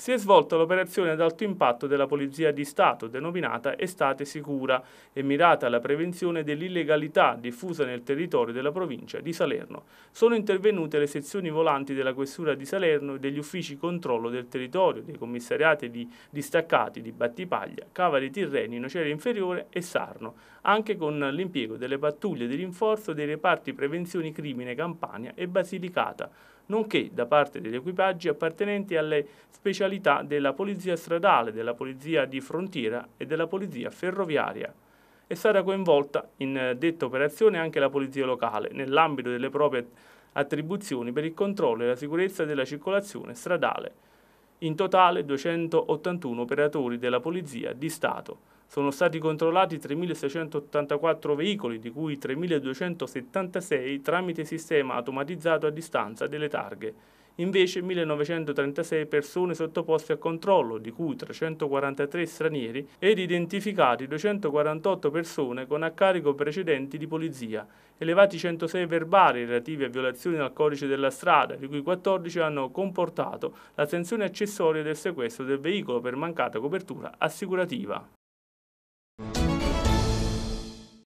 si è svolta l'operazione ad alto impatto della Polizia di Stato, denominata Estate Sicura, e mirata alla prevenzione dell'illegalità diffusa nel territorio della provincia di Salerno. Sono intervenute le sezioni volanti della Questura di Salerno e degli uffici controllo del territorio, dei commissariati di distaccati di Battipaglia, Cava dei Tirreni, Nocera Inferiore e Sarno, anche con l'impiego delle pattuglie di rinforzo dei reparti prevenzioni crimine Campania e Basilicata, nonché da parte degli equipaggi appartenenti alle specialità della polizia stradale, della polizia di frontiera e della polizia ferroviaria. È stata coinvolta in eh, detta operazione anche la polizia locale, nell'ambito delle proprie attribuzioni per il controllo e la sicurezza della circolazione stradale. In totale 281 operatori della Polizia di Stato. Sono stati controllati 3.684 veicoli, di cui 3.276 tramite sistema automatizzato a distanza delle targhe. Invece 1936 persone sottoposte a controllo, di cui 343 stranieri, ed identificati 248 persone con a carico precedenti di polizia, elevati 106 verbali relativi a violazioni al codice della strada, di cui 14 hanno comportato la sanzione accessoria del sequestro del veicolo per mancata copertura assicurativa.